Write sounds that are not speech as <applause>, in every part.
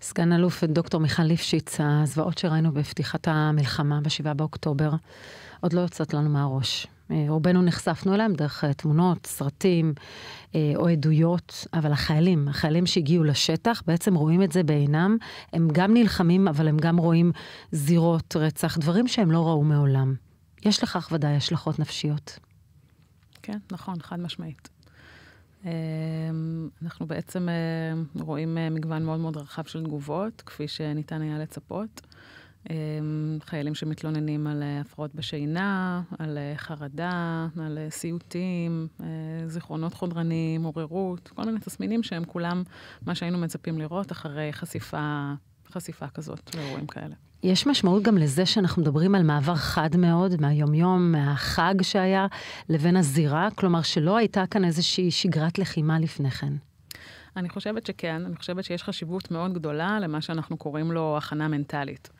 סגן אלוף דוקטור מיכל ליפשיץ, הזוועות שראינו בפתיחת המלחמה ב-7 באוקטובר עוד לא יוצאות לנו מהראש. אה, רובנו נחשפנו אליהם דרך אה, תמונות, סרטים אה, או עדויות, אבל החיילים, החיילים שהגיעו לשטח, בעצם רואים את זה בעינם. הם גם נלחמים, אבל הם גם רואים זירות רצח, דברים שהם לא ראו מעולם. יש לכך ודאי השלכות נפשיות. כן, נכון, חד משמעית. אמ, אנחנו בעצם אה, רואים אה, מגוון מאוד מאוד רחב של תגובות, כפי שניתן היה לצפות. אמ, חיילים שמתלוננים על אה, הפרעות בשינה, על חרדה, על סיוטים, זיכרונות חודרניים, עוררות, כל מיני תסמינים שהם כולם מה שהיינו מצפים לראות אחרי חשיפה, חשיפה כזאת לאירועים כאלה. יש משמעות גם לזה שאנחנו מדברים על מעבר חד מאוד מהיומיום, מהחג שהיה, לבין הזירה? כלומר, שלא הייתה כאן איזושהי שגרת לחימה לפני כן. אני חושבת שכן, אני חושבת שיש חשיבות מאוד גדולה למה שאנחנו קוראים לו הכנה מנטלית.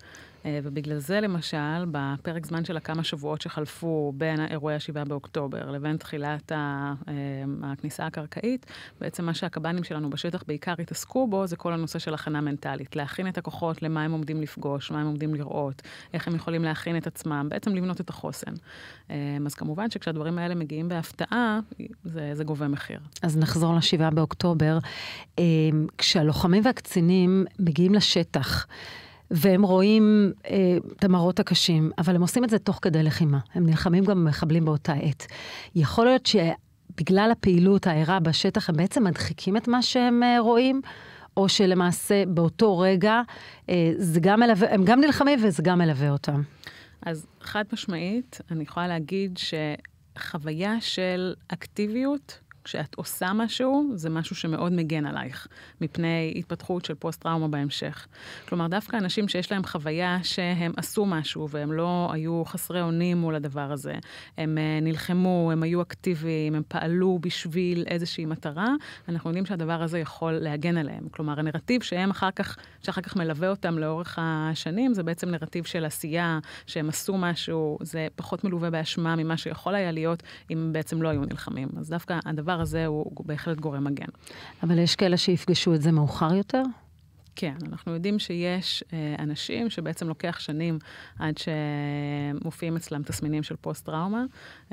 אה, ובגלל זה, למשל, בפרק זמן של הכמה שבועות שחלפו בין אירועי ה-7 באוקטובר לבין תחילת ה, אה, הכניסה הקרקעית, בעצם מה שהקב"נים שלנו בשטח בעיקר התעסקו בו, זה כל הנושא של הכנה מנטלית. להכין את הכוחות למה הם עומדים לפגוש, מה הם עומדים לראות, איך הם יכולים להכין את עצמם, בעצם לבנות את החוסן. אה, אז כמובן שכשהדברים האלה מגיעים בהפתעה, זה, זה גובה מחיר. אז נחזור ל-7 באוקטובר. כשהלוחמים והקצינים מגיעים לשטח, והם רואים אה, את המראות הקשים, אבל הם עושים את זה תוך כדי לחימה. הם נלחמים גם במחבלים באותה עת. יכול להיות שבגלל הפעילות הערה בשטח, הם בעצם מדחיקים את מה שהם אה, רואים, או שלמעשה באותו רגע, אה, זה גם מלווה, הם גם נלחמים וזה גם מלווה אותם. אז חד משמעית, אני יכולה להגיד שחוויה של אקטיביות, כשאת עושה משהו, זה משהו שמאוד מגן עלייך, מפני התפתחות של פוסט-טראומה בהמשך. כלומר, דווקא אנשים שיש להם חוויה שהם עשו משהו והם לא היו חסרי אונים מול הדבר הזה, הם אה, נלחמו, הם היו אקטיביים, הם פעלו בשביל איזושהי מטרה, אנחנו יודעים שהדבר הזה יכול להגן עליהם. כלומר, הנרטיב שהם אחר כך, שאחר כך מלווה אותם לאורך השנים, זה בעצם נרטיב של עשייה, שהם עשו משהו, זה פחות מלווה באשמה ממה שיכול היה להיות אם בעצם לא היו נלחמים. אז דווקא הדבר הפער הזה הוא בהחלט גורם מגן. אבל יש כאלה שיפגשו את זה מאוחר יותר? כן, אנחנו יודעים שיש אה, אנשים שבעצם לוקח שנים עד שמופיעים אצלם תסמינים של פוסט-טראומה.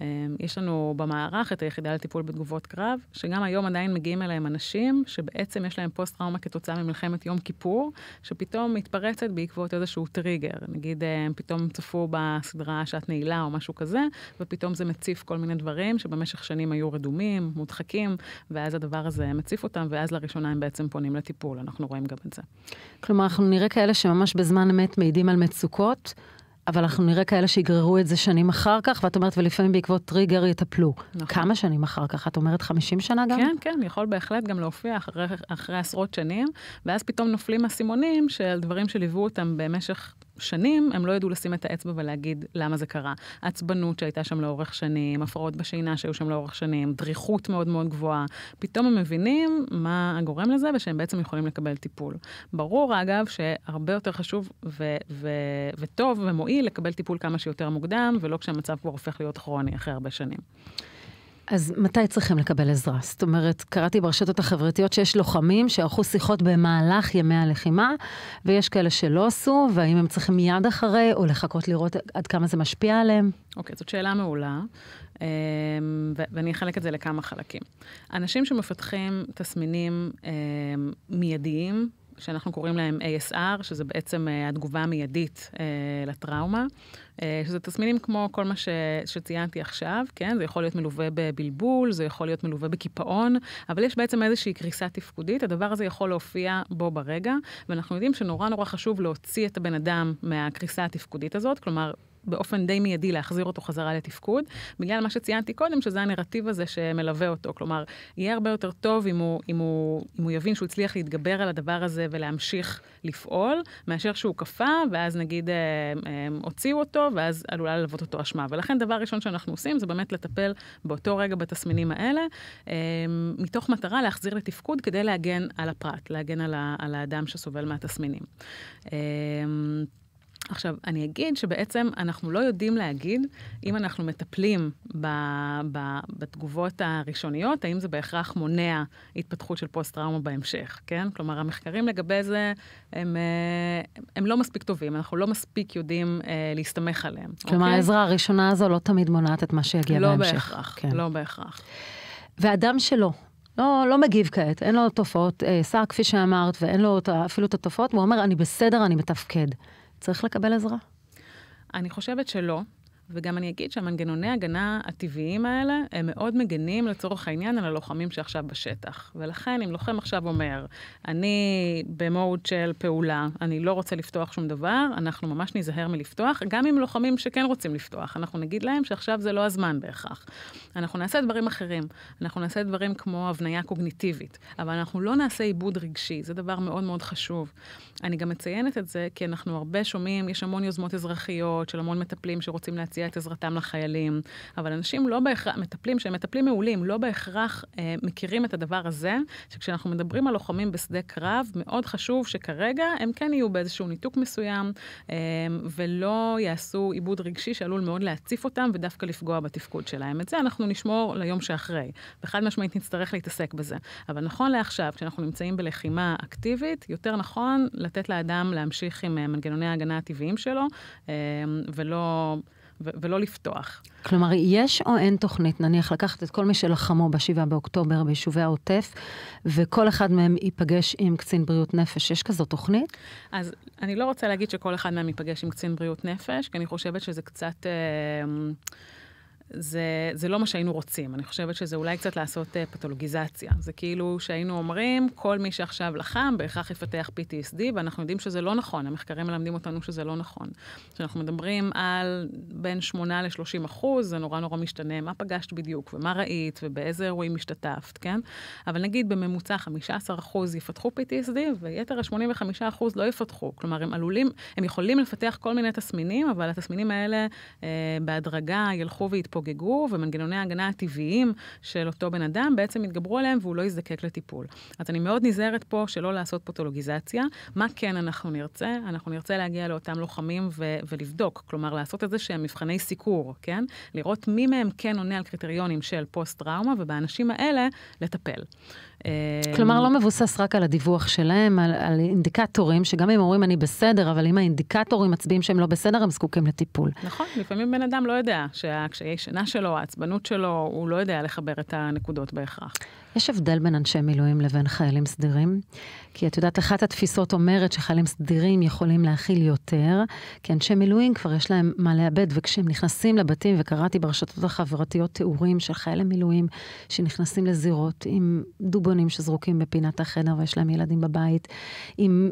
אה, יש לנו במערך את היחידה לטיפול בתגובות קרב, שגם היום עדיין מגיעים אליהם אנשים שבעצם יש להם פוסט-טראומה כתוצאה ממלחמת יום כיפור, שפתאום מתפרצת בעקבות איזשהו טריגר. נגיד, אה, הם פתאום צפו בסדרה שעת נעילה או משהו כזה, ופתאום זה מציף כל מיני דברים שבמשך שנים היו רדומים, מודחקים, ואז הדבר הזה מציף אותם, ואז לראשונה הם בעצם פונים לטיפול, אנחנו רואים גם את זה. כלומר, אנחנו נראה כאלה שממש בזמן אמת מעידים על מצוקות, אבל אנחנו נראה כאלה שיגררו את זה שנים אחר כך, ואת אומרת, ולפעמים בעקבות טריגר יטפלו. נכון. כמה שנים אחר כך? את אומרת 50 שנה גם? כן, כן, יכול בהחלט גם להופיע אחרי, אחרי עשרות שנים, ואז פתאום נופלים אסימונים של דברים שליוו אותם במשך שנים, הם לא ידעו לשים את האצבע ולהגיד למה זה קרה. עצבנות שהייתה שם לאורך שנים, הפרעות בשינה שהיו שם לאורך שנים, דריכות מאוד מאוד גבוהה. פתאום הם מבינים מה הגורם לזה ושהם בעצם יכולים לקבל טיפול. ברור, אגב, שהרבה יותר חשוב ו- ו- וטוב ומועיל לקבל טיפול כמה שיותר מוקדם, ולא כשהמצב כבר הופך להיות כרוני אחרי הרבה שנים. אז מתי צריכים לקבל עזרה? זאת אומרת, קראתי ברשתות החברתיות שיש לוחמים שערכו שיחות במהלך ימי הלחימה, ויש כאלה שלא עשו, והאם הם צריכים מיד אחרי, או לחכות לראות עד כמה זה משפיע עליהם? אוקיי, okay, זאת שאלה מעולה, אמ, ואני אחלק את זה לכמה חלקים. אנשים שמפתחים תסמינים אמ, מיידיים, שאנחנו קוראים להם ASR, שזה בעצם uh, התגובה המיידית uh, לטראומה, uh, שזה תסמינים כמו כל מה ש, שציינתי עכשיו, כן? זה יכול להיות מלווה בבלבול, זה יכול להיות מלווה בקיפאון, אבל יש בעצם איזושהי קריסה תפקודית, הדבר הזה יכול להופיע בו ברגע, ואנחנו יודעים שנורא נורא חשוב להוציא את הבן אדם מהקריסה התפקודית הזאת, כלומר... באופן די מיידי להחזיר אותו חזרה לתפקוד, בגלל מה שציינתי קודם, שזה הנרטיב הזה שמלווה אותו. כלומר, יהיה הרבה יותר טוב אם הוא, אם הוא, אם הוא יבין שהוא הצליח להתגבר על הדבר הזה ולהמשיך לפעול, מאשר שהוא כפה, ואז נגיד אה, אה, הוציאו אותו, ואז עלולה ללוות אותו אשמה. ולכן דבר ראשון שאנחנו עושים זה באמת לטפל באותו רגע בתסמינים האלה, אה, מתוך מטרה להחזיר לתפקוד כדי להגן על הפרט, להגן על, ה, על האדם שסובל מהתסמינים. אה, עכשיו, אני אגיד שבעצם אנחנו לא יודעים להגיד אם אנחנו מטפלים ב, ב, בתגובות הראשוניות, האם זה בהכרח מונע התפתחות של פוסט-טראומה בהמשך, כן? כלומר, המחקרים לגבי זה הם, אה, הם לא מספיק טובים, אנחנו לא מספיק יודעים אה, להסתמך עליהם. כלומר, אוקיי? העזרה הראשונה הזו לא תמיד מונעת את מה שיגיע לא בהמשך. לא בהכרח, כן. לא בהכרח. ואדם שלא, לא, לא מגיב כעת, אין לו תופעות אה, שר, כפי שאמרת, ואין לו אותה, אפילו את התופעות, והוא אומר, אני בסדר, אני מתפקד. צריך לקבל עזרה? אני חושבת שלא. וגם אני אגיד שהמנגנוני הגנה הטבעיים האלה, הם מאוד מגנים לצורך העניין על הלוחמים שעכשיו בשטח. ולכן אם לוחם עכשיו אומר, אני במוד של פעולה, אני לא רוצה לפתוח שום דבר, אנחנו ממש ניזהר מלפתוח, גם עם לוחמים שכן רוצים לפתוח. אנחנו נגיד להם שעכשיו זה לא הזמן בהכרח. אנחנו נעשה דברים אחרים. אנחנו נעשה דברים כמו הבניה קוגניטיבית, אבל אנחנו לא נעשה עיבוד רגשי, זה דבר מאוד מאוד חשוב. אני גם מציינת את זה כי אנחנו הרבה שומעים, יש המון יוזמות אזרחיות של המון מטפלים שרוצים להצ... להציע את עזרתם לחיילים, אבל אנשים לא בהכרח, מטפלים שהם מטפלים מעולים, לא בהכרח אה, מכירים את הדבר הזה, שכשאנחנו מדברים על לוחמים בשדה קרב, מאוד חשוב שכרגע הם כן יהיו באיזשהו ניתוק מסוים, אה, ולא יעשו עיבוד רגשי שעלול מאוד להציף אותם ודווקא לפגוע בתפקוד שלהם. את זה אנחנו נשמור ליום שאחרי, וחד משמעית נצטרך להתעסק בזה. אבל נכון לעכשיו, כשאנחנו נמצאים בלחימה אקטיבית, יותר נכון לתת לאדם להמשיך עם אה, מנגנוני ההגנה הטבעיים שלו, אה, ולא... ולא לפתוח. כלומר, יש או אין תוכנית, נניח, לקחת את כל מי שלחמו ב-7 באוקטובר ביישובי העוטף, וכל אחד מהם ייפגש עם קצין בריאות נפש, יש כזו תוכנית? אז אני לא רוצה להגיד שכל אחד מהם ייפגש עם קצין בריאות נפש, כי אני חושבת שזה קצת... אה, זה, זה לא מה שהיינו רוצים. אני חושבת שזה אולי קצת לעשות uh, פתולוגיזציה. זה כאילו שהיינו אומרים, כל מי שעכשיו לחם בהכרח יפתח PTSD, ואנחנו יודעים שזה לא נכון. המחקרים מלמדים אותנו שזה לא נכון. כשאנחנו מדברים על בין 8 ל-30 אחוז, זה נורא נורא משתנה, מה פגשת בדיוק, ומה ראית, ובאיזה אירועים השתתפת, כן? אבל נגיד בממוצע 15 אחוז יפתחו PTSD, ויתר ה-85 אחוז לא יפתחו. כלומר, הם עלולים, הם יכולים לפתח כל מיני תסמינים, אבל התסמינים האלה אה, בהדרגה ילכו ויתפתחו. התפוגגו, ומנגנוני ההגנה הטבעיים של אותו בן אדם בעצם התגברו עליהם והוא לא יזדקק לטיפול. אז אני מאוד נזהרת פה שלא לעשות פתולוגיזציה. מה כן אנחנו נרצה? אנחנו נרצה להגיע לאותם לוחמים ו- ולבדוק, כלומר לעשות איזה שהם מבחני סיקור, כן? לראות מי מהם כן עונה על קריטריונים של פוסט-טראומה, ובאנשים האלה לטפל. כלומר, אה, לא מבוסס רק על הדיווח שלהם, על, על אינדיקטורים, שגם אם אומרים אני בסדר, אבל אם האינדיקטורים מצביעים שהם לא בסדר, הם זקוקים לטיפול. נכון, לפעמים בן אדם לא יודע שהקשיי השינה שלו, העצבנות שלו, הוא לא יודע לחבר את הנקודות בהכרח. יש הבדל בין אנשי מילואים לבין חיילים סדירים? כי את יודעת, אחת התפיסות אומרת שחיילים סדירים יכולים להכיל יותר, כי אנשי מילואים כבר יש להם מה לאבד, וכשהם נכנסים לבתים, וקראתי ברשתות החברתיות תיאורים של חיילי מילואים שנכנסים לזירות עם דובונים שזרוקים בפינת החדר ויש להם ילדים בבית, עם,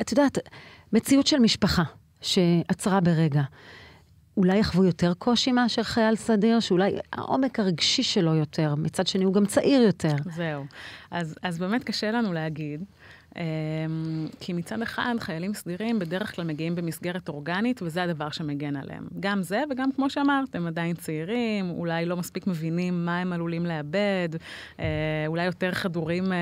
את יודעת, מציאות של משפחה שעצרה ברגע. אולי יחוו יותר קושי מאשר חייל סדיר, שאולי העומק הרגשי שלו יותר, מצד שני הוא גם צעיר יותר. זהו. אז, אז באמת קשה לנו להגיד. אמ, כי מצד אחד, חיילים סדירים בדרך כלל מגיעים במסגרת אורגנית, וזה הדבר שמגן עליהם. גם זה, וגם כמו שאמרת, הם עדיין צעירים, אולי לא מספיק מבינים מה הם עלולים לאבד, אה, אולי יותר חדורים, אה,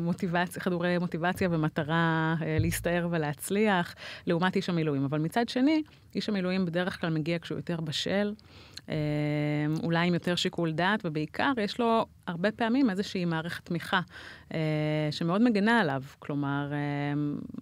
מוטיבציה, חדורי מוטיבציה ומטרה אה, להסתער ולהצליח, לעומת איש המילואים. אבל מצד שני, איש המילואים בדרך כלל מגיע כשהוא יותר בשל. אולי עם יותר שיקול דעת, ובעיקר יש לו הרבה פעמים איזושהי מערכת תמיכה אה, שמאוד מגנה עליו. כלומר, אה,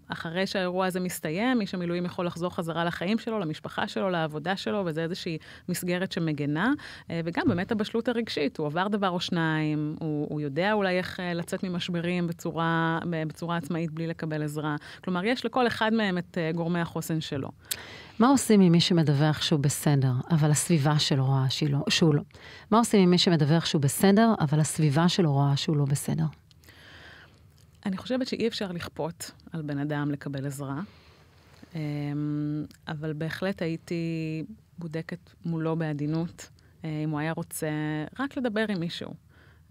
אחרי שהאירוע הזה מסתיים, איש המילואים יכול לחזור חזרה לחיים שלו, למשפחה שלו, לעבודה שלו, וזה איזושהי מסגרת שמגנה. אה, וגם באמת הבשלות הרגשית, הוא עבר דבר או שניים, הוא, הוא יודע אולי איך אה, לצאת ממשברים בצורה, בצורה עצמאית בלי לקבל עזרה. כלומר, יש לכל אחד מהם את אה, גורמי החוסן שלו. מה עושים עם מי שמדווח שהוא בסדר, אבל הסביבה שלו רואה שלו, לא- שהוא לא? מה עושים עם מי שמדווח שהוא בסדר, אבל הסביבה שלו רואה שהוא לא בסדר? אני חושבת שאי אפשר לכפות על בן אדם לקבל עזרה, אמ, אבל בהחלט הייתי בודקת מולו בעדינות, אה, אם הוא היה רוצה רק לדבר עם מישהו.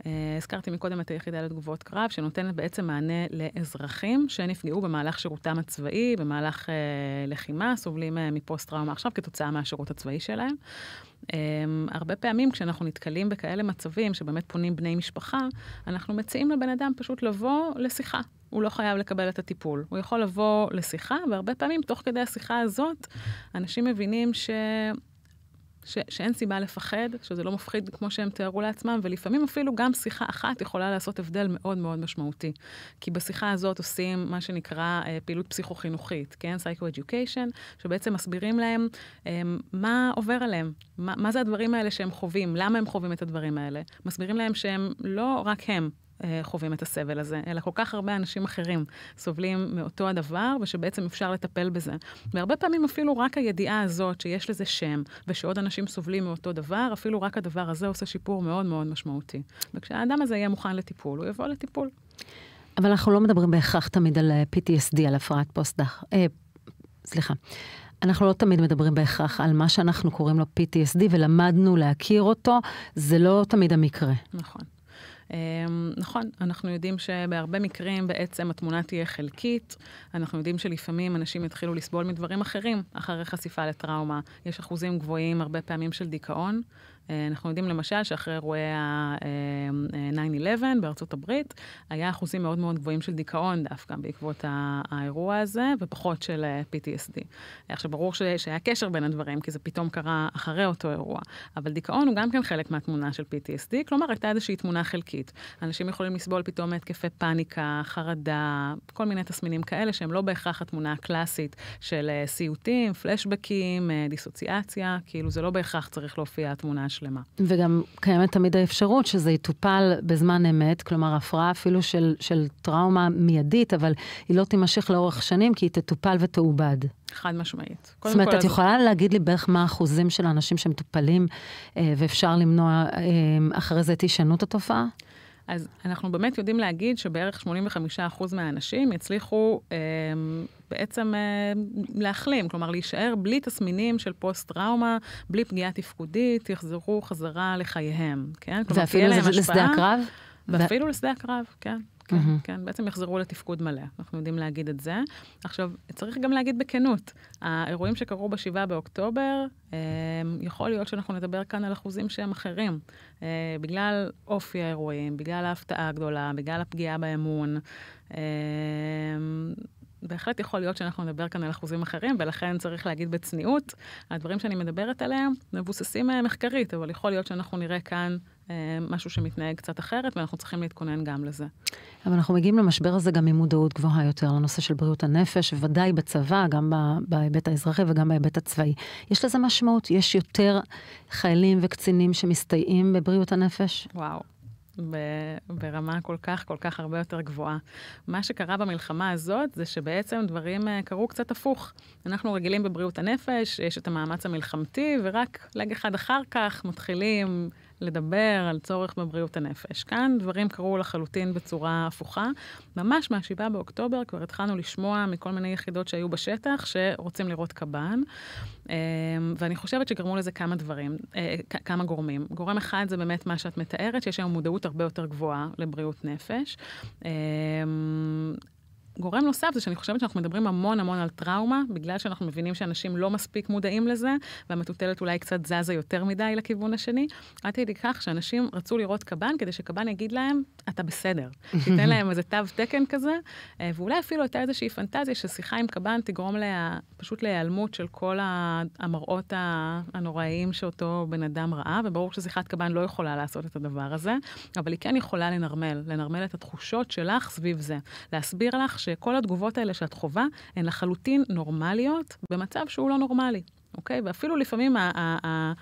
אה, הזכרתי מקודם את היחידה לתגובות קרב, שנותנת בעצם מענה לאזרחים שנפגעו במהלך שירותם הצבאי, במהלך אה, לחימה, סובלים אה, מפוסט-טראומה עכשיו כתוצאה מהשירות הצבאי שלהם. הרבה פעמים כשאנחנו נתקלים בכאלה מצבים שבאמת פונים בני משפחה, אנחנו מציעים לבן אדם פשוט לבוא לשיחה. הוא לא חייב לקבל את הטיפול. הוא יכול לבוא לשיחה, והרבה פעמים, תוך כדי השיחה הזאת, אנשים מבינים ש... ש, שאין סיבה לפחד, שזה לא מפחיד כמו שהם תיארו לעצמם, ולפעמים אפילו גם שיחה אחת יכולה לעשות הבדל מאוד מאוד משמעותי. כי בשיחה הזאת עושים מה שנקרא אה, פעילות פסיכו-חינוכית, כן? Psycho-Education, שבעצם מסבירים להם אה, מה עובר עליהם, מה, מה זה הדברים האלה שהם חווים, למה הם חווים את הדברים האלה. מסבירים להם שהם לא רק הם, אה, חווים את הסבל הזה, אלא כל כך הרבה אנשים אחרים סובלים מאותו הדבר, ושבעצם אפשר לטפל בזה. והרבה פעמים אפילו רק הידיעה הזאת שיש לזה שם, ושעוד אנשים סובלים מאותו דבר, אפילו רק הדבר הזה עושה שיפור מאוד מאוד משמעותי. וכשהאדם הזה יהיה מוכן לטיפול, הוא יבוא לטיפול. אבל אנחנו לא מדברים בהכרח תמיד על אה, PTSD, על הפרעת פוסט-דח... אה, סליחה. אנחנו לא תמיד מדברים בהכרח על מה שאנחנו קוראים לו PTSD, ולמדנו להכיר אותו, זה לא תמיד המקרה. נכון. אמ, נכון, אנחנו יודעים שבהרבה מקרים בעצם התמונה תהיה חלקית. אנחנו יודעים שלפעמים אנשים יתחילו לסבול מדברים אחרים אחרי חשיפה לטראומה. יש אחוזים גבוהים הרבה פעמים של דיכאון. אה, אנחנו יודעים למשל שאחרי אירועי ה-9-11 אה, אה, בארצות הברית, היה אחוזים מאוד מאוד גבוהים של דיכאון דווקא בעקבות האירוע הזה, ופחות של PTSD. עכשיו, ברור ש- שהיה קשר בין הדברים, כי זה פתאום קרה אחרי אותו אירוע, אבל דיכאון הוא גם כן חלק מהתמונה של PTSD, כלומר, הייתה איזושהי תמונה חלקית. אנשים יכולים לסבול פתאום התקפי פאניקה, חרדה, כל מיני תסמינים כאלה, שהם לא בהכרח התמונה הקלאסית של סיוטים, פלשבקים, דיסוציאציה, כאילו זה לא בהכרח צריך להופיע התמונה שלמה. וגם קיימת תמיד האפשרות שזה יטופל בזמן אמת, כלומר, הפרעה אפילו של, של טראומה מיידית, אבל היא לא תימשך לאורך שנים, כי היא תטופל ותעובד. חד משמעית. זאת אומרת, את אז... יכולה להגיד לי בערך מה האחוזים של האנשים שמטופלים, אה, ואפשר למנוע אה, אחרי זה את הישנות התופעה? אז אנחנו באמת יודעים להגיד שבערך 85% מהאנשים יצליחו אה, בעצם אה, להחלים, כלומר להישאר בלי תסמינים של פוסט-טראומה, בלי פגיעה תפקודית, יחזרו חזרה לחייהם, כן? כלומר, ואפילו לשדה הקרב? ואפילו ו... לשדה הקרב, כן. כן, mm-hmm. כן, בעצם יחזרו לתפקוד מלא, אנחנו יודעים להגיד את זה. עכשיו, צריך גם להגיד בכנות, האירועים שקרו ב-7 באוקטובר, אה, יכול להיות שאנחנו נדבר כאן על אחוזים שהם אחרים. אה, בגלל אופי האירועים, בגלל ההפתעה הגדולה, בגלל הפגיעה באמון. אה, בהחלט יכול להיות שאנחנו נדבר כאן על אחוזים אחרים, ולכן צריך להגיד בצניעות, הדברים שאני מדברת עליהם מבוססים אה, מחקרית, אבל יכול להיות שאנחנו נראה כאן אה, משהו שמתנהג קצת אחרת, ואנחנו צריכים להתכונן גם לזה. אבל אנחנו מגיעים למשבר הזה גם עם מודעות גבוהה יותר לנושא של בריאות הנפש, ודאי בצבא, גם בהיבט האזרחי וגם בהיבט הצבאי. יש לזה משמעות? יש יותר חיילים וקצינים שמסתייעים בבריאות הנפש? וואו. ברמה כל כך, כל כך הרבה יותר גבוהה. מה שקרה במלחמה הזאת זה שבעצם דברים אה, קרו קצת הפוך. אנחנו רגילים בבריאות הנפש, יש את המאמץ המלחמתי, ורק לג אחד אחר כך מתחילים לדבר על צורך בבריאות הנפש. כאן דברים קרו לחלוטין בצורה הפוכה. ממש מה-7 באוקטובר כבר התחלנו לשמוע מכל מיני יחידות שהיו בשטח שרוצים לראות קב"ן, אמ, ואני חושבת שגרמו לזה כמה דברים, אה, כמה גורמים. גורם אחד זה באמת מה שאת מתארת, שיש היום מודעות הרבה יותר גבוהה לבריאות נפש. אמ, גורם נוסף זה שאני חושבת שאנחנו מדברים המון המון על טראומה, בגלל שאנחנו מבינים שאנשים לא מספיק מודעים לזה, והמטוטלת אולי קצת זזה יותר מדי לכיוון השני, עד כדי כך שאנשים רצו לראות קב"ן כדי שקב"ן יגיד להם, אתה בסדר. תיתן <laughs> להם איזה תו תקן כזה, אה, ואולי אפילו הייתה איזושהי פנטזיה ששיחה עם קב"ן תגרום לה, פשוט להיעלמות של כל המראות הנוראיים שאותו בן אדם ראה, וברור ששיחת קב"ן לא יכולה לעשות את הדבר הזה, אבל היא כן יכולה לנרמל, לנרמל את התחושות שלך סביב זה. להסביר לך שכל התגובות האלה שאת חווה הן לחלוטין נורמליות במצב שהוא לא נורמלי, אוקיי? ואפילו לפעמים ה- ה- ה-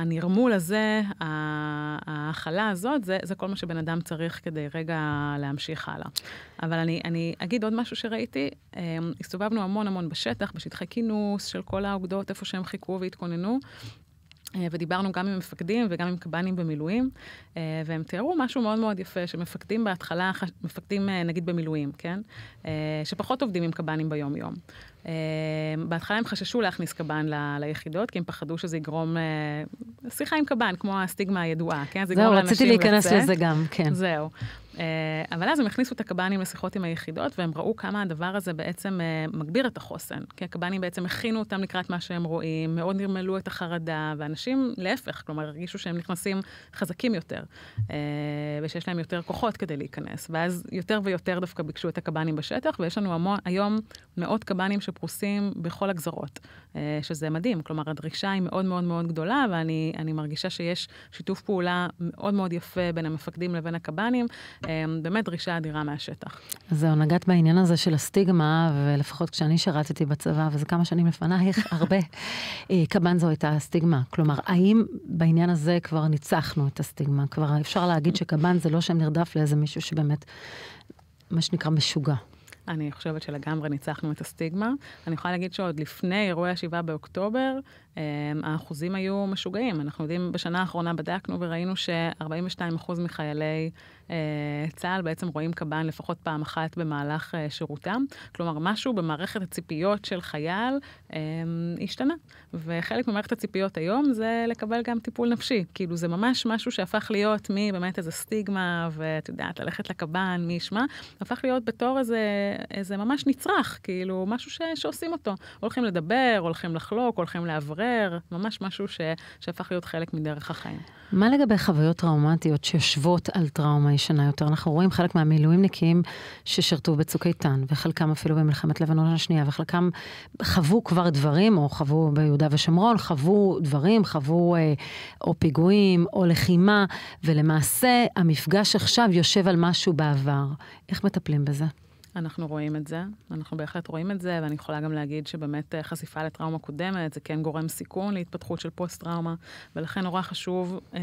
הנרמול הזה, ההכלה הזאת, זה, זה כל מה שבן אדם צריך כדי רגע להמשיך הלאה. אבל אני, אני אגיד עוד משהו שראיתי. אמ, הסתובבנו המון המון בשטח, בשטחי כינוס של כל האוגדות, איפה שהם חיכו והתכוננו, אה, ודיברנו גם עם מפקדים וגם עם קב"נים במילואים, אה, והם תיארו משהו מאוד מאוד יפה, שמפקדים בהתחלה, מפקדים אה, נגיד במילואים, כן? שפחות עובדים עם קב"נים ביום-יום. אמ, בהתחלה הם חששו להכניס קב"ן ל- ליחידות, כי הם פחדו שזה יגרום... אה, שיחה עם קב"ן, כמו הסטיגמה הידועה, כן? זה זהו, רציתי להיכנס לצאת. לזה גם, כן. זהו. אה, אבל אז הם הכניסו את הקב"נים לשיחות עם היחידות, והם ראו כמה הדבר הזה בעצם אה, מגביר את החוסן. כי הקב"נים בעצם הכינו אותם לקראת מה שהם רואים, מאוד נרמלו את החרדה, ואנשים, להפך, כלומר, הרגישו שהם נכנסים חזקים יותר, ושיש להם יותר כוחות כדי להיכנס. ואז יותר ויותר דווקא ביקשו את הקב"נים בשטח, ויש לנו המון, היום מאות קב"נים פרוסים בכל הגזרות, אה, שזה מדהים. כלומר, הדרישה היא מאוד מאוד מאוד גדולה, ואני מרגישה שיש שיתוף פעולה מאוד מאוד יפה בין המפקדים לבין הקב"נים. אה, באמת דרישה אדירה מהשטח. זהו, נגעת בעניין הזה של הסטיגמה, ולפחות כשאני שירתתי בצבא, וזה כמה שנים לפנייך, <laughs> הרבה, קב"ן אה, זו הייתה הסטיגמה. כלומר, האם בעניין הזה כבר ניצחנו את הסטיגמה? כבר אפשר להגיד <laughs> שקב"ן זה לא שם נרדף לאיזה מישהו שבאמת, מה שנקרא, משוגע. אני חושבת שלגמרי ניצחנו את הסטיגמה. אני יכולה להגיד שעוד לפני אירועי השבעה באוקטובר, אמ, האחוזים היו משוגעים. אנחנו יודעים, בשנה האחרונה בדקנו וראינו ש-42% מחיילי אה, צה"ל בעצם רואים קב"ן לפחות פעם אחת במהלך אה, שירותם. כלומר, משהו במערכת הציפיות של חייל אמ, השתנה. וחלק ממערכת הציפיות היום זה לקבל גם טיפול נפשי. כאילו, זה ממש משהו שהפך להיות מבאמת איזה סטיגמה, ואת יודעת, ללכת לקב"ן, מי ישמע, הפך להיות בתור איזה, איזה ממש נצרך, כאילו, משהו ש- שעושים אותו. הולכים לדבר, הולכים לחלוק, הולכים לאוורר. אחר, ממש משהו ש... שהפך להיות חלק מדרך החיים. מה לגבי חוויות טראומטיות שיושבות על טראומה ישנה יותר? אנחנו רואים חלק מהמילואימניקים ששירתו בצוק איתן, וחלקם אפילו במלחמת לבנון השנייה, וחלקם חוו כבר דברים, או חוו ביהודה ושומרון, חוו דברים, חוו אה, או פיגועים, או לחימה, ולמעשה המפגש עכשיו יושב על משהו בעבר. איך מטפלים בזה? אנחנו רואים את זה, אנחנו בהחלט רואים את זה, ואני יכולה גם להגיד שבאמת אה, חשיפה לטראומה קודמת זה כן גורם סיכון להתפתחות של פוסט-טראומה, ולכן נורא חשוב אה,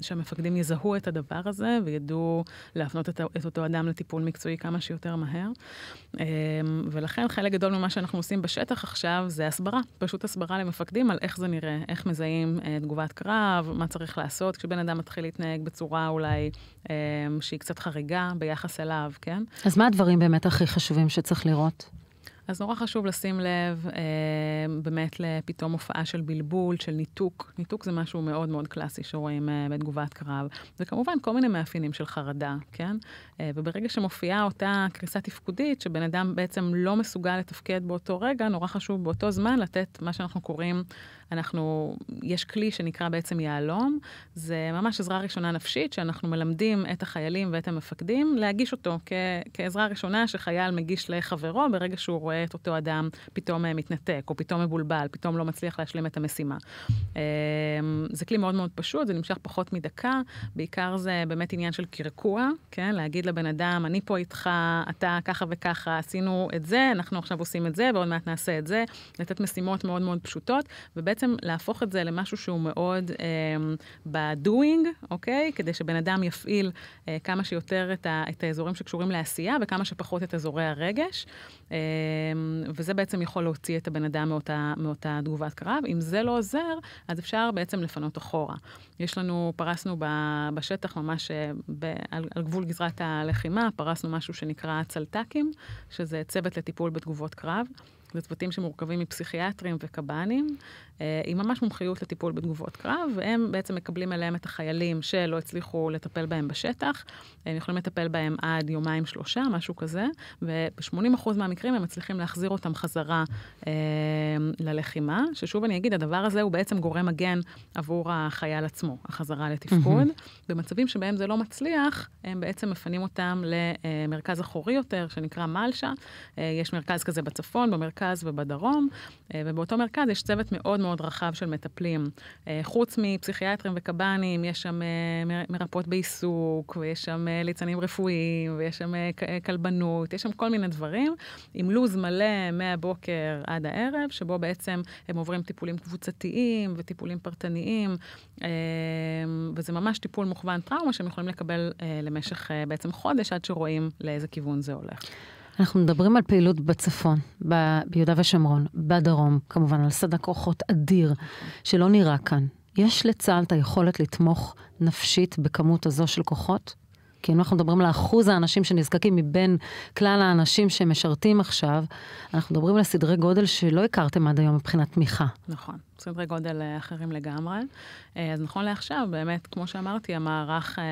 שהמפקדים יזהו את הדבר הזה וידעו להפנות את, את אותו אדם לטיפול מקצועי כמה שיותר מהר. אה, ולכן חלק גדול ממה שאנחנו עושים בשטח עכשיו זה הסברה, פשוט הסברה למפקדים על איך זה נראה, איך מזהים אה, תגובת קרב, מה צריך לעשות כשבן אדם מתחיל להתנהג בצורה אולי אה, שהיא קצת חריגה ביחס אליו, כן? אז מה הדברים באמת? הכי חשובים שצריך לראות? אז נורא חשוב לשים לב אה, באמת לפתאום הופעה של בלבול, של ניתוק. ניתוק זה משהו מאוד מאוד קלאסי שרואים אה, בתגובת קרב. וכמובן כל מיני מאפיינים של חרדה, כן? אה, וברגע שמופיעה אותה קריסה תפקודית, שבן אדם בעצם לא מסוגל לתפקד באותו רגע, נורא חשוב באותו זמן לתת מה שאנחנו קוראים אנחנו, יש כלי שנקרא בעצם יהלום, זה ממש עזרה ראשונה נפשית, שאנחנו מלמדים את החיילים ואת המפקדים להגיש אותו כ, כעזרה ראשונה שחייל מגיש לחברו ברגע שהוא רואה את אותו אדם פתאום אה, מתנתק, או פתאום מבולבל, פתאום לא מצליח להשלים את המשימה. אה, זה כלי מאוד מאוד פשוט, זה נמשך פחות מדקה, בעיקר זה באמת עניין של קרקוע, כן? להגיד לבן אדם, אני פה איתך, אתה ככה וככה, עשינו את זה, אנחנו עכשיו עושים את זה, ועוד מעט נעשה את זה, לתת משימות מאוד מאוד פשוטות, ובעצם... בעצם להפוך את זה למשהו שהוא מאוד אמ, ב-doing, אוקיי? כדי שבן אדם יפעיל אה, כמה שיותר את, ה, את האזורים שקשורים לעשייה וכמה שפחות את אזורי הרגש. אה, וזה בעצם יכול להוציא את הבן אדם מאותה, מאותה תגובת קרב. אם זה לא עוזר, אז אפשר בעצם לפנות אחורה. יש לנו, פרסנו ב, בשטח ממש אה, ב, על, על גבול גזרת הלחימה, פרסנו משהו שנקרא צלטקים, שזה צוות לטיפול בתגובות קרב. זה צוותים שמורכבים מפסיכיאטרים וקב"נים, עם אה, ממש מומחיות לטיפול בתגובות קרב, והם בעצם מקבלים אליהם את החיילים שלא הצליחו לטפל בהם בשטח. הם יכולים לטפל בהם עד יומיים-שלושה, משהו כזה, וב-80% מהמקרים הם מצליחים להחזיר אותם חזרה אה, ללחימה, ששוב אני אגיד, הדבר הזה הוא בעצם גורם מגן עבור החייל עצמו, החזרה לתפקוד. Mm-hmm. במצבים שבהם זה לא מצליח, הם בעצם מפנים אותם למרכז אחורי יותר, שנקרא מלשה. אה, יש מרכז כזה בצפון, במרכז... במרכז ובדרום, אה, ובאותו מרכז יש צוות מאוד מאוד רחב של מטפלים. אה, חוץ מפסיכיאטרים וקב"נים, יש שם אה, מרפאות בעיסוק, ויש שם ליצנים רפואיים, ויש שם כלבנות, יש שם כל מיני דברים, עם לו"ז מלא מהבוקר עד הערב, שבו בעצם הם עוברים טיפולים קבוצתיים וטיפולים פרטניים, וזה ממש טיפול מוכוון טראומה שהם יכולים לקבל למשך בעצם חודש עד שרואים לאיזה כיוון זה הולך. אנחנו מדברים על פעילות בצפון, ב- ביהודה ושומרון, בדרום, כמובן, על סדק רוחות אדיר, שלא נראה כאן. יש לצה"ל את היכולת לתמוך נפשית בכמות הזו של כוחות? כי אם אנחנו מדברים על אחוז האנשים שנזקקים מבין כלל האנשים שמשרתים עכשיו, אנחנו מדברים על סדרי גודל שלא הכרתם עד היום מבחינת תמיכה. נכון. סדרי גודל אה, אחרים לגמרי. אה, אז נכון לעכשיו, באמת, כמו שאמרתי, המערך אה,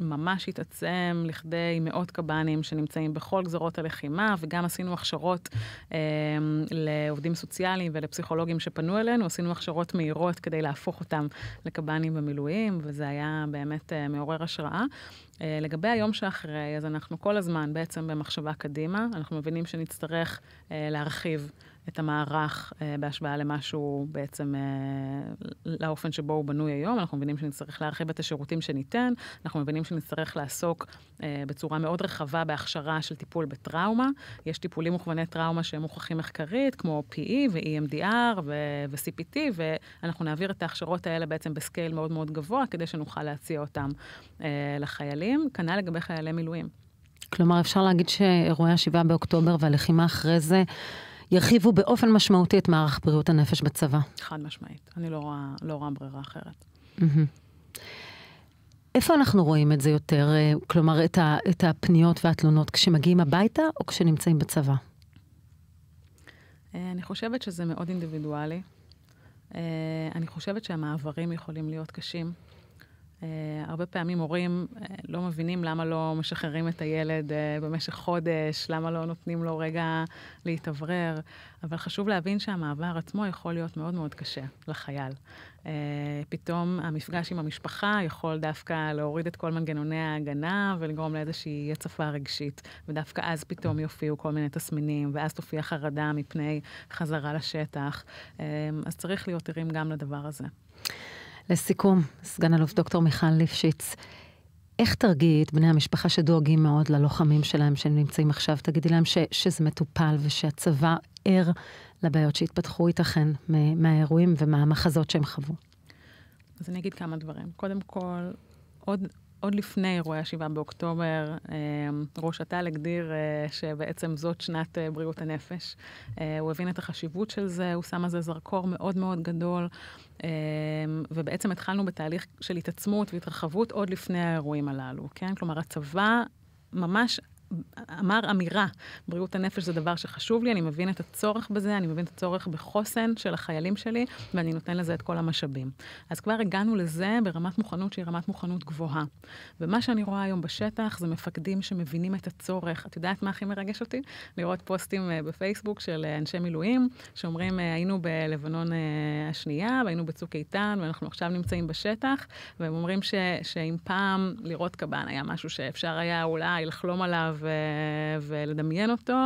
ממש התעצם לכדי מאות קב"נים שנמצאים בכל גזרות הלחימה, וגם עשינו הכשרות לעובדים סוציאליים ולפסיכולוגים שפנו אלינו, עשינו הכשרות מהירות כדי להפוך אותם לקב"נים במילואים, וזה היה באמת מעורר השראה. לגבי היום שאחרי, אז אנחנו כל הזמן בעצם במחשבה קדימה, אנחנו מבינים שנצטרך להרחיב. את המערך אה, בהשוואה למשהו בעצם, אה, לאופן שבו הוא בנוי היום. אנחנו מבינים שנצטרך להרחיב את השירותים שניתן, אנחנו מבינים שנצטרך לעסוק אה, בצורה מאוד רחבה בהכשרה של טיפול בטראומה. יש טיפולים מוכווני טראומה שהם מוכחים מחקרית, כמו PE ו-EMDR ו-CPT, ואנחנו נעביר את ההכשרות האלה בעצם בסקייל מאוד מאוד גבוה, כדי שנוכל להציע אותם לחיילים. כנ"ל לגבי חיילי מילואים. כלומר, אפשר להגיד שאירועי ה-7 באוקטובר והלחימה אחרי זה ירחיבו באופן משמעותי את מערך בריאות הנפש בצבא. חד משמעית. אני לא רואה, לא רואה ברירה אחרת. Mm-hmm. איפה אנחנו רואים את זה יותר? אה, כלומר, את, ה, את הפניות והתלונות כשמגיעים הביתה או כשנמצאים בצבא? אה, אני חושבת שזה מאוד אינדיבידואלי. אה, אני חושבת שהמעברים יכולים להיות קשים. Uh, הרבה פעמים הורים uh, לא מבינים למה לא משחררים את הילד uh, במשך חודש, למה לא נותנים לו רגע להתאוורר, אבל חשוב להבין שהמעבר עצמו יכול להיות מאוד מאוד קשה לחייל. פתאום המפגש עם המשפחה יכול דווקא להוריד את כל מנגנוני ההגנה ולגרום לאיזושהי הצפה רגשית, ודווקא אז פתאום יופיעו כל מיני תסמינים, ואז תופיע חרדה מפני חזרה לשטח. אז צריך להיות ערים גם לדבר הזה. לסיכום, סגן אלוף דוקטור מיכל ליפשיץ, איך תרגיעי את בני המשפחה שדואגים מאוד ללוחמים שלהם שנמצאים עכשיו? תגידי להם ש, שזה מטופל ושהצבא ער לבעיות שהתפתחו איתכן מהאירועים ומהמחזות שהם חוו. אז אני אגיד כמה דברים. קודם כל, עוד, עוד לפני אירועי ה-7 באוקטובר, אה, ראש התל הגדיר אה, שבעצם זאת שנת אה, בריאות הנפש. הוא הבין את החשיבות של זה, הוא שם על זה זרקור מאוד מאוד גדול, ובעצם התחלנו בתהליך של התעצמות והתרחבות עוד לפני האירועים הללו, כן? כלומר, הצבא ממש אמר אמירה, בריאות הנפש זה דבר שחשוב לי, אני מבין את הצורך בזה, אני מבין את הצורך בחוסן של החיילים שלי, ואני נותן לזה את כל המשאבים. אז כבר הגענו לזה ברמת מוכנות שהיא רמת מוכנות גבוהה. ומה שאני רואה היום בשטח זה מפקדים שמבינים את הצורך. את יודעת מה הכי מרגש אותי? לראות פוסטים אה, בפייסבוק של אה, אנשי מילואים, שאומרים, אה, היינו בלבנון השנייה, והיינו בצוק איתן, ואנחנו עכשיו נמצאים בשטח, והם אומרים ש, שאם פעם לראות קב"ן היה משהו שאפשר היה אולי לחלום עליו, ו- ולדמיין אותו,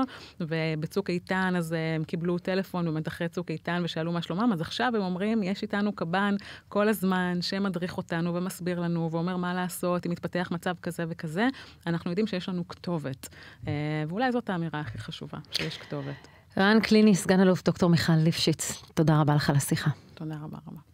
ובצוק איתן אז אה, הם קיבלו טלפון באמת אחרי צוק איתן ושאלו מה שלומם, אז עכשיו הם אומרים, יש איתנו קב"ן כל הזמן שמדריך אותנו ומסביר לנו ואומר מה לעשות, אם מתפתח מצב כזה וכזה, אנחנו יודעים שיש לנו כתובת. אה, ואולי זאת האמירה הכי חשובה, שיש כתובת. רן קליני, סגן אלוף דוקטור מיכל ליפשיץ, תודה רבה לך על השיחה. תודה רבה רבה.